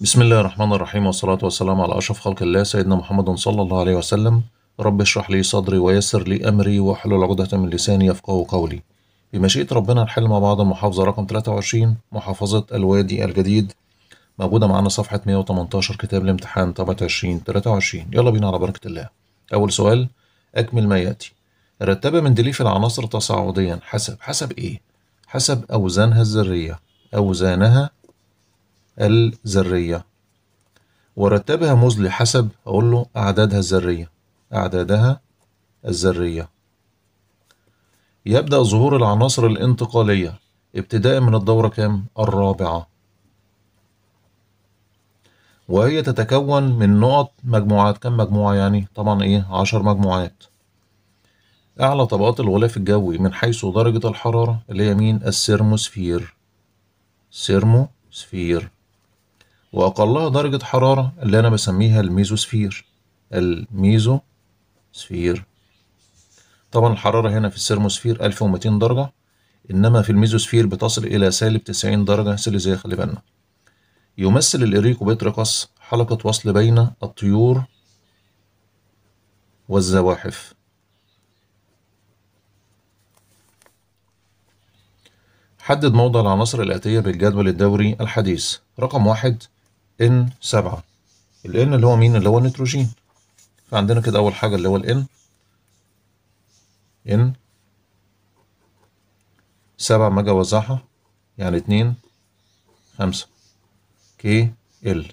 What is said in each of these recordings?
بسم الله الرحمن الرحيم والصلاة والسلام على أشرف خلق الله سيدنا محمد صلى الله عليه وسلم رب اشرح لي صدري ويسر لي أمري واحلل عقدة من لساني يفقه قولي بمشيئة ربنا نحل مع بعض المحافظة رقم 23 محافظة الوادي الجديد موجودة معانا صفحة 118 كتاب الامتحان طبعة 2023 يلا بينا على بركة الله أول سؤال أكمل ما يأتي رتب مندليف العناصر تصاعديا حسب حسب إيه؟ حسب أوزانها الذرية أوزانها الذرية ورتبها مزلي حسب أقول له أعدادها الذرية أعدادها الذرية يبدأ ظهور العناصر الانتقالية ابتداء من الدورة كام؟ الرابعة وهي تتكون من نقط مجموعات كم مجموعة يعني؟ طبعا ايه؟ عشر مجموعات أعلى طبقات الغلاف الجوي من حيث درجة الحرارة اللي هي مين؟ السيرموسفير سيرموسفير وأقلها درجة حرارة اللي أنا بسميها الميزوسفير الميزو سفير طبعا الحرارة هنا في السيرموسفير 1200 درجة إنما في الميزوسفير بتصل إلى سالب 90 درجة سيليزية خلي بالنا يمثل الإريكو بيتريكاس حلقة وصل بين الطيور والزواحف حدد موضع العناصر الآتية بالجدول الدوري الحديث رقم واحد N 7 ال N اللي هو مين اللي هو النيتروجين فعندنا كده أول حاجة اللي هو ال N N 7 ما أجي أوزعها يعني 2 5 كي ال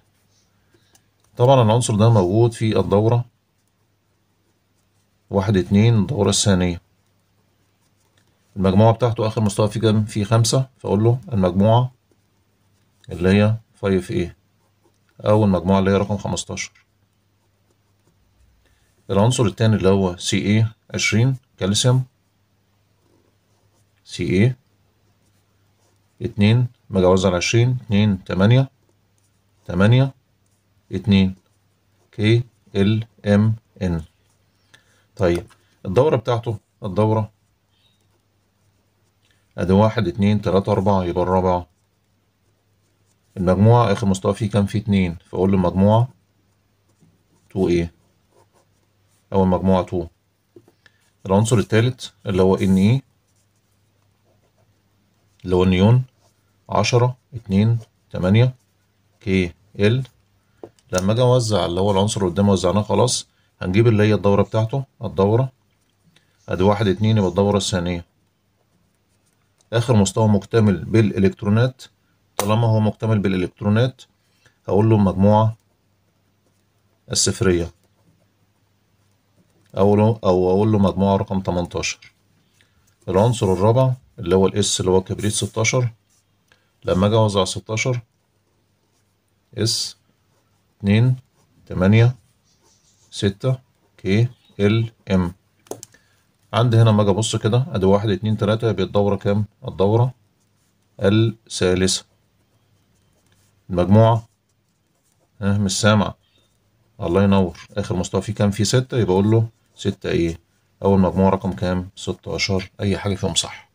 طبعا العنصر ده موجود في الدورة واحد اتنين الدورة الثانية المجموعة بتاعته آخر مستوى في كام؟ في خمسة فأقول له المجموعة اللي هي 5A أو المجموعة اللي هي رقم خمستاشر العنصر التاني اللي هو سي CA عشرين كالسيوم سي CA اتنين مجاوز على عشرين اتنين تمانية تمانية اتنين كي ال ام ان طيب الدورة بتاعته الدورة ادي واحد اتنين تلاتة اربعة يبقى الرابعة المجموعة اخر مستوى فيه كام فيه اتنين فاقول له المجموع تو ايه أول مجموعة تو العنصر التالت اللي هو ان ايه e، اللي هو النيون عشرة اتنين تمانية كي ال لما اجي اوزع اللي هو العنصر اللي قدامي وزعناه خلاص هنجيب اللي هي الدورة بتاعته الدورة ادي واحد اتنين يبقى الدورة الثانية اخر مستوى مكتمل بالالكترونات طالما هو مكتمل بالإلكترونات هقول له المجموعة الصفرية أو أو أقول له مجموعة رقم 18 العنصر الرابع اللي هو الاس اللي هو كبريت 16 لما أجي أوزع 16 اس 2 8 6 كي ال ام عندي هنا لما أجي أبص كده أدي واحد اتنين تلاتة يبقى الدورة كام؟ الدورة الثالثة المجموعة ها مش سامع الله ينور اخر مستوى فيه كام فيه ستة يبقى اقول له ستة ايه اول مجموعة رقم كام ستاشر اي حاجة فيهم صح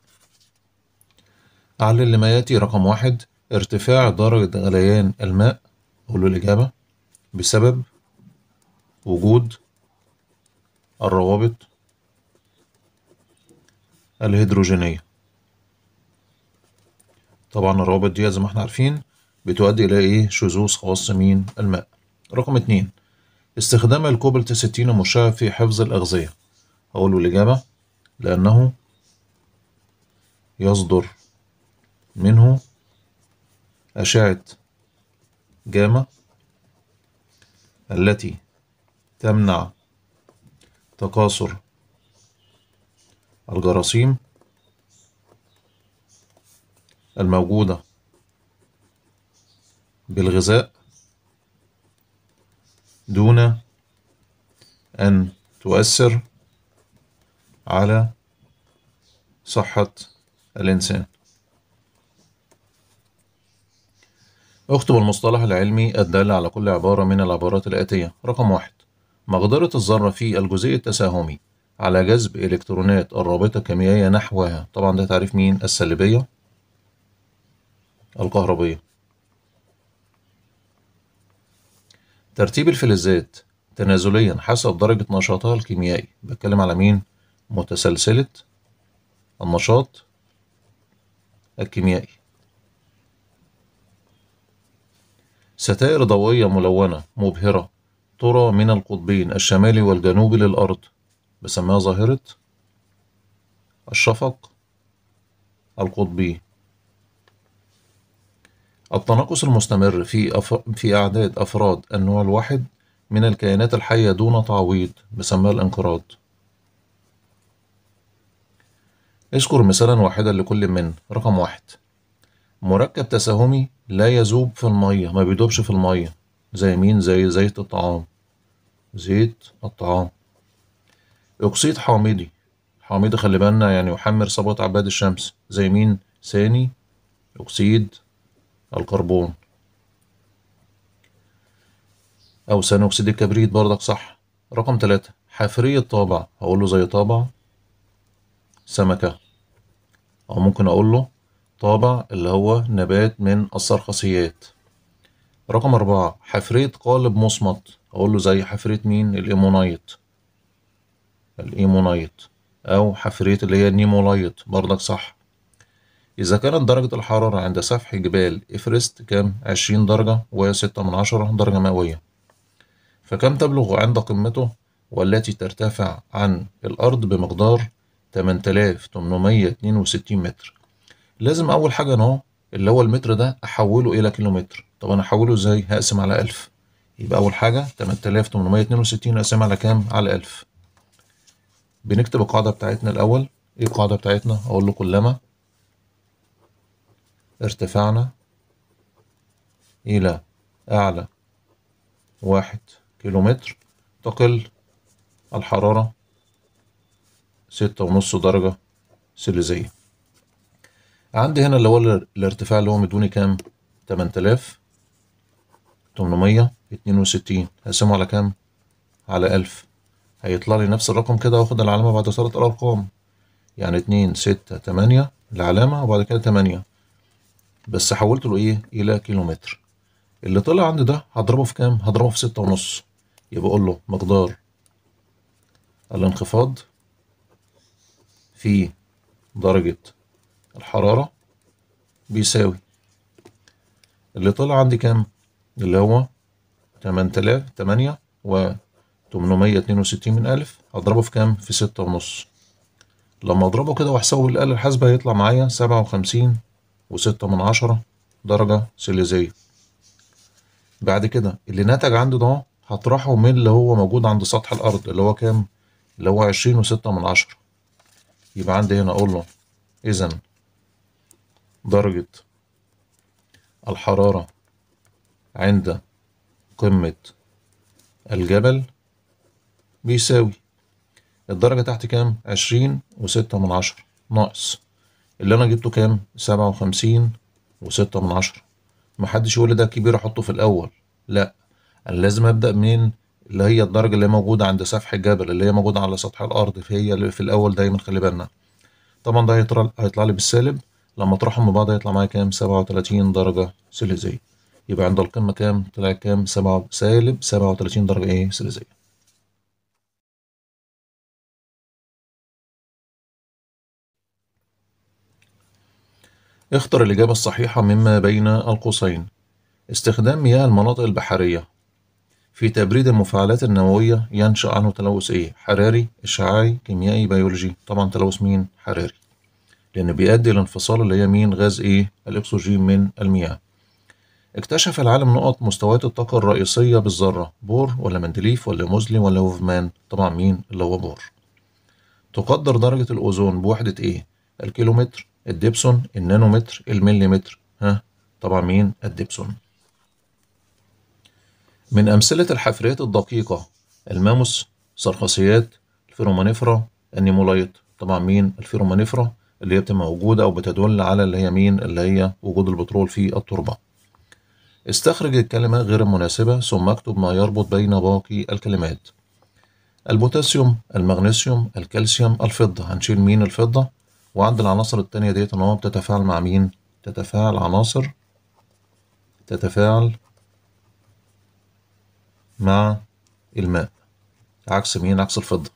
اعلل لما ياتي رقم واحد ارتفاع درجة غليان الماء اقول له الاجابة بسبب وجود الروابط الهيدروجينية طبعا الروابط دي زي ما احنا عارفين بتؤدي إلى إيه شذوذ خاص من الماء رقم اتنين استخدام الكوبالت 60 المشع في حفظ الأغذية أقول الإجابة لأنه يصدر منه أشعة جاما التي تمنع تكاثر الجراثيم الموجودة بالغذاء دون أن تؤثر على صحة الإنسان اكتب المصطلح العلمي الدال على كل عبارة من العبارات الآتية رقم واحد مقدرة الذرة في الجزيء التساهمي على جذب إلكترونات الرابطة الكيميائية نحوها طبعا ده تعريف مين السلبية الكهربية ترتيب الفلزات تنازليا حسب درجة نشاطها الكيميائي بتكلم على مين؟ متسلسلة النشاط الكيميائي ستائر ضوئية ملونة مبهرة ترى من القطبين الشمالي والجنوبي للأرض بسميها ظاهرة الشفق القطبي التناقص المستمر في أف... في أعداد أفراد النوع الواحد من الكائنات الحية دون تعويض مسمى الانقراض اذكر مثالا واحدا لكل من رقم واحد مركب تساهمي لا يذوب في المية ما بيدوبش في المية زي مين زي زيت الطعام زيت الطعام أكسيد حامضي حامضي خلي بالنا يعني يحمر صبغة عباد الشمس زي مين ثاني أكسيد الكربون أو ثاني أكسيد الكبريت بردك صح رقم تلاتة حفرية طابع هقول له زي طابع سمكة أو ممكن أقول له طابع اللي هو نبات من الصرخصيات رقم أربعة حفرية قالب مصمت أقول له زي حفرية مين الإيمونايت الإيمونايت أو حفرية اللي هي النيمولايت بردك صح إذا كانت درجة الحرارة عند سفح جبال إفرست كام؟ عشرين درجة وستة من عشرة درجة مئوية فكم تبلغ عند قمته والتي ترتفع عن الأرض بمقدار تمنمية وستين متر لازم أول حاجة أنا اللي هو المتر ده أحوله إلى كيلومتر طب أنا أحوله إزاي؟ هقسم على ألف، يبقى أول حاجة تمنمية وستين أقسم على كام؟ على ألف، بنكتب القاعدة بتاعتنا الأول إيه القاعدة بتاعتنا؟ أقول له كلما ارتفعنا إلى أعلى واحد كيلومتر تقل الحرارة ستة ونص درجة سليزية عندي هنا اللي هو الارتفاع اللي هو مدوني كام تمن تلاف تمنمية اتنين وستين هقسمه على كام على ألف هيطلع لي نفس الرقم كده واخد العلامة بعد ثلاث الأرقام يعني اتنين ستة تمانية العلامة وبعد كده تمانية بس له ايه الى كيلومتر اللي طلع عندي ده هضربه في كام هضربه في ستة ونص يبقى اقول له مقدار الانخفاض في درجة الحرارة بيساوي اللي طلع عندي كام اللي هو تمانية وتمنمية و وستين من ألف هضربه في كام في ستة ونص لما اضربه كده واحسبه بالآلة الحاسبة هيطلع معايا سبعة وخمسين وستة من عشرة درجة سيليزية بعد كده اللي نتج عندي ده هطرحه من اللي هو موجود عند سطح الأرض اللي هو كام؟ اللي هو عشرين وستة من عشرة يبقى عندي هنا أقول له إذا درجة الحرارة عند قمة الجبل بيساوي الدرجة تحت كام؟ عشرين وستة من عشرة ناقص اللي انا جبته كام سبعة وخمسين وستة من عشرة محدش يقول ده كبير احطه في الاول لا انا لازم ابدا من اللي هي الدرجه اللي هي موجوده عند سفح الجبل اللي هي موجوده على سطح الارض فهي اللي في الاول دايما خلي بالنا طبعا ده هيطلع لي بالسالب لما اطرحهم ببعض هيطلع معايا كام سبعة وتلاتين درجه سيليزية يبقى عند القمه كام طلع كام سبعة سالب سبعة وتلاتين درجه ايه سيليزية اختر الإجابة الصحيحة مما بين القوسين استخدام مياه المناطق البحرية في تبريد المفاعلات النووية ينشأ عنه تلوث إيه؟ حراري، إشعاعي، كيميائي، بيولوجي طبعا تلوث مين؟ حراري لأن بيؤدي لانفصال اللي هي مين؟ غاز إيه؟ الأكسجين من المياه اكتشف العالم نقط مستويات الطاقة الرئيسية بالذرة بور ولا مندليف ولا موزلي ولا هوفمان طبعا مين اللي هو بور تقدر درجة الأوزون بوحدة إيه؟ الكيلومتر الدبسون النانومتر المليمتر ها طبعا مين الدبسون من أمثلة الحفريات الدقيقة الماموس سرخسيات الفيرومانيفرا النيمولايت طبعا مين الفيرومانيفرا اللي هي بتبقى موجودة أو بتدل على اللي هي مين اللي هي وجود البترول في التربة استخرج الكلمة غير المناسبة ثم اكتب ما يربط بين باقي الكلمات البوتاسيوم المغنيسيوم الكالسيوم الفضة هنشيل مين الفضة وعند العناصر التانية ديت إن هو بتتفاعل مع مين؟ تتفاعل عناصر تتفاعل مع الماء عكس مين؟ عكس الفضة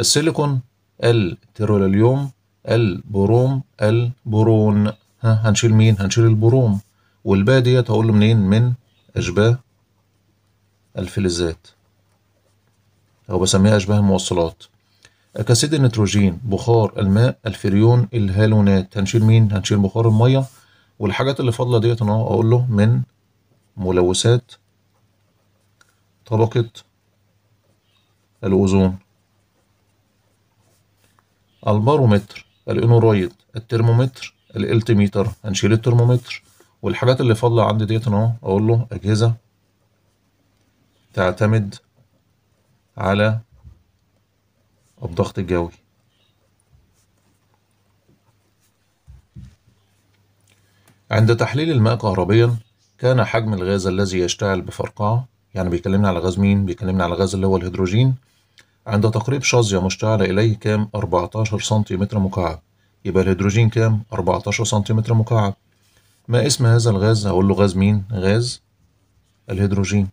السيليكون التيروليوم البروم البرون ها هنشيل مين؟ هنشيل البروم والباقي ديت هقول له منين؟ من أشباه الفلزات أو بسميها أشباه الموصلات أكاسيد النيتروجين بخار الماء الفريون الهالونات هنشيل مين؟ هنشيل بخار المية والحاجات اللي فاضلة ديت أنا أقول له من ملوثات طبقة الأوزون البارومتر الانورايد الترمومتر الالتيميتر هنشيل الترمومتر والحاجات اللي فاضله عندي ديت اهو اقول له اجهزه تعتمد على الضغط الجوي عند تحليل الماء كهربيا كان حجم الغاز الذي يشتعل بفرقعة يعني بيكلمنا على غاز مين؟ بيكلمنا على غاز اللي هو الهيدروجين عند تقريب شظية مشتعلة إليه كام؟ 14 سنتيمتر مكعب يبقى الهيدروجين كام؟ 14 سنتيمتر مكعب ما اسم هذا الغاز؟ هقول له غاز مين؟ غاز الهيدروجين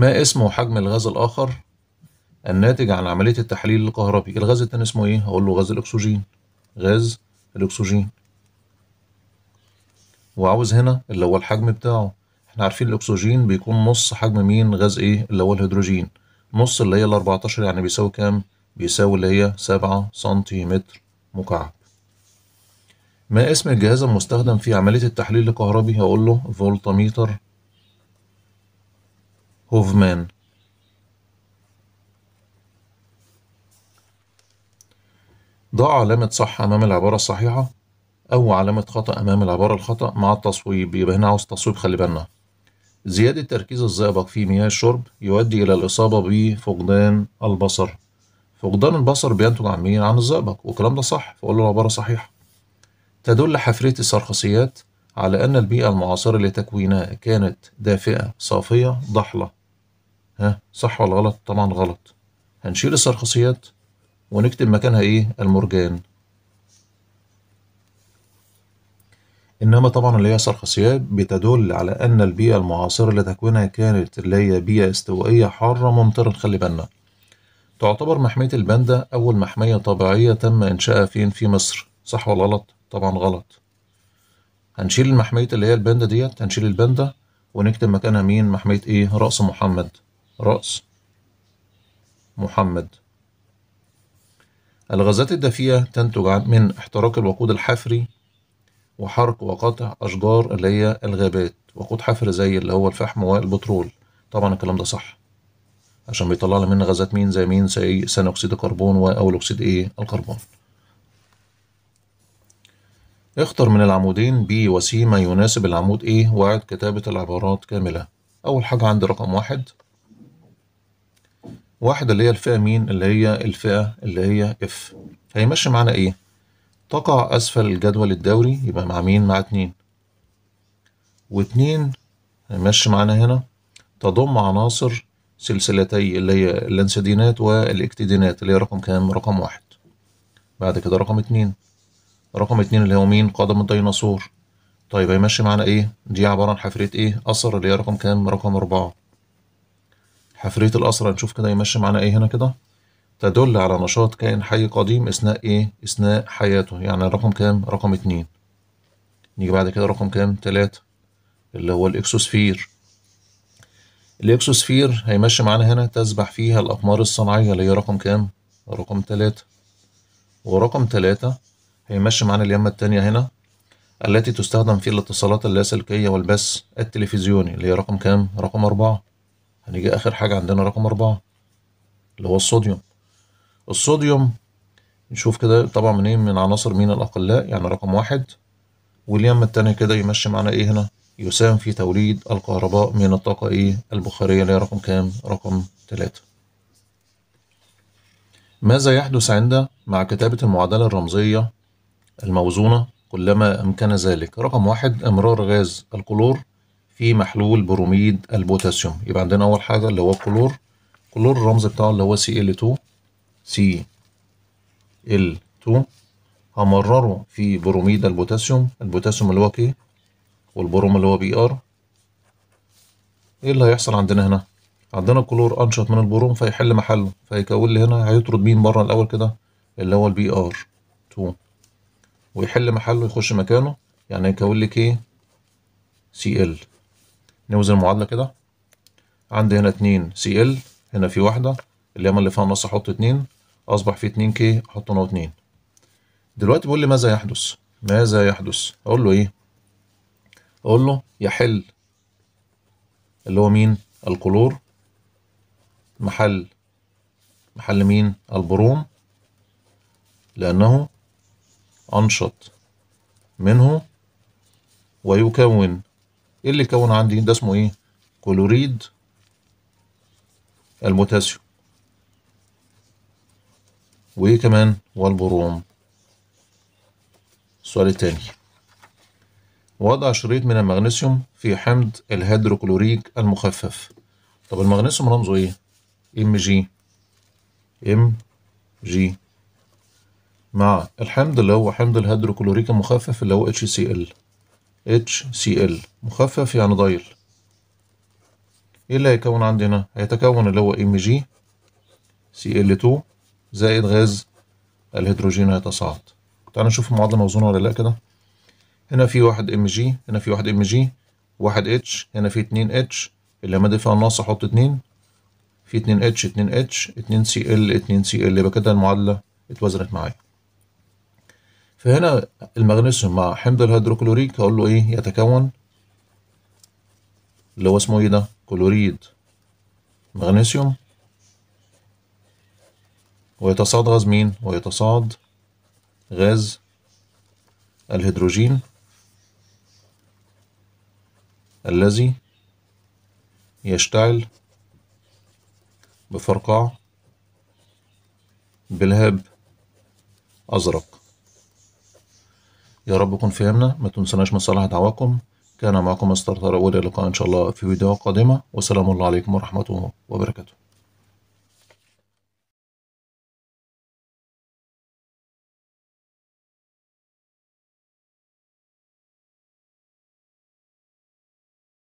ما اسم وحجم الغاز الآخر الناتج عن عملية التحليل الكهربي الغاز التاني اسمه إيه؟ هقول له غاز الأكسجين غاز الأكسجين وعاوز هنا اللي هو الحجم بتاعه احنا عارفين الأكسجين بيكون نص حجم مين غاز إيه؟ اللي هو الهيدروجين نص اللي هي الأربعتاشر يعني بيساوي كام؟ بيساوي اللي هي سبعة سنتيمتر مكعب ما اسم الجهاز المستخدم في عملية التحليل الكهربي؟ هقول له فولتاميتر هوفمان ضع علامة صح أمام العبارة الصحيحة أو علامة خطأ أمام العبارة الخطأ مع التصويب يبقى هنا عاوز تصويب خلي بالنا زيادة تركيز الزئبق في مياه الشرب يؤدي إلى الإصابة بفقدان البصر فقدان البصر بينتج عن مين؟ عن الزئبق والكلام ده صح فقول له العبارة صحيحة تدل حفرية السرخسيات على أن البيئة المعاصرة لتكوينها كانت دافئة صافية ضحلة ها صح ولا غلط طبعا غلط هنشيل السرخصيات ونكتب مكانها ايه المرجان انما طبعا اللي هي سرخصيات بتدل على ان البيئه المعاصره لتكوينها كانت اللي هي بيئه استوائيه حاره ممطره خلي بالنا تعتبر محميه الباندا اول محميه طبيعيه تم انشائها فين في مصر صح ولا غلط طبعا غلط هنشيل المحميه اللي هي الباندا ديت هنشيل الباندا ونكتب مكانها مين محميه ايه راس محمد رأس محمد الغازات الدافئة تنتج من احتراق الوقود الحفري وحرق وقطع أشجار اللي هي الغابات وقود حفر زي اللي هو الفحم والبترول طبعا الكلام ده صح عشان بيطلع لنا منه غازات مين زي مين زي ثاني أكسيد الكربون أو الأكسيد إيه الكربون اختر من العمودين ب وسي ما يناسب العمود ايه وعد كتابة العبارات كاملة أول حاجة عندي رقم واحد واحد اللي هي الفئة مين اللي هي الفئة اللي هي اف هيمشي معانا ايه تقع أسفل الجدول الدوري يبقى مع مين مع اتنين واتنين هيمشي معانا هنا تضم عناصر سلسلتي اللي هي الانسدينات والاكتدينات اللي هي رقم كام رقم واحد بعد كده رقم اتنين رقم اتنين اللي هو مين قدم الديناصور طيب هيمشي معانا ايه دي عبارة عن حفرية ايه أثر اللي هي رقم كام رقم أربعة حفرية الأسرة نشوف كده يمشي معانا إيه هنا كده تدل على نشاط كائن حي قديم إثناء إيه؟ إثناء حياته يعني رقم كام؟ رقم اتنين نيجي بعد كده رقم كام؟ تلاتة اللي هو الإكسوسفير الإكسوسفير هيمشي معانا هنا تسبح فيها الأقمار الصناعية اللي هي رقم كام؟ رقم تلاتة ورقم تلاتة هيمشي معانا اليمة التانية هنا التي تستخدم في الاتصالات اللاسلكية والبث التلفزيوني اللي هي رقم كام؟ رقم أربعة هنيجي يعني اخر حاجه عندنا رقم أربعة اللي هو الصوديوم الصوديوم نشوف كده طبعا منين من عناصر مين الاقلاء يعني رقم واحد واليم التاني كده يمشي معانا ايه هنا يساهم في توليد الكهرباء من الطاقة إيه البخارية اللي هي رقم كام؟ رقم تلاتة. ماذا يحدث عند مع كتابة المعادلة الرمزية الموزونة كلما أمكن ذلك؟ رقم واحد إمرار غاز الكلور في محلول بروميد البوتاسيوم يبقى عندنا اول حاجه اللي هو الكلور الكلور الرمز بتاعه اللي هو سي ال 2 سي ال 2 همرره في بروميد البوتاسيوم البوتاسيوم اللي هو كي والبروم اللي هو بي ار ايه اللي هيحصل عندنا هنا عندنا الكلور انشط من البروم فيحل محله فيكون لي هنا هيطرد مين بره الاول كده اللي هو البي ار 2 ويحل محله يخش مكانه يعني هيكون لي كي سي ال نوزن المعادله كده عندي هنا اتنين سي ال هنا في واحده اليمن اللي فيها النص احط اتنين اصبح في اتنين كي احط هنا اتنين دلوقتي بيقول لي ماذا يحدث ماذا يحدث اقول له ايه اقول له يحل اللي هو مين الكلور محل محل مين البروم لانه انشط منه ويكون ايه اللي كون عندي ده اسمه ايه كلوريد الموتاسيوم وايه كمان والبروم السؤال التاني وضع شريط من المغنيسيوم في حمض الهيدروكلوريك المخفف طب المغنيسيوم رمزه ايه ام جي ام جي مع الحمض اللي هو حمض الهيدروكلوريك المخفف اللي هو HCl HCl مخفف يعني ضايل ايه اللي هيكون عندنا هيتكون اللي هو MG Cl2 زائد غاز الهيدروجين هيتصاعد تعال نشوف المعادلة موزونة ولا لا كده هنا في واحد MG هنا في واحد MG واحد H هنا في اتنين H اللي ما دفع الناقص احط اتنين في اتنين H اتنين H اتنين Cl اتنين Cl يبقى كده المعادلة اتوزنت معايا فهنا المغنيسيوم مع حمض الهيدروكلوريك هقول له ايه يتكون اللي هو اسمه ايه ده كلوريد مغنيسيوم ويتصاد غاز مين ويتصاد غاز الهيدروجين الذي يشتعل بفرقع بلهاب أزرق يا رب يكون فهمنا ما تنسناش من صلاح دعواكم كان معكم مستر طارق ولقاء إن شاء الله في فيديوهات قادمة وسلام الله عليكم ورحمته وبركاته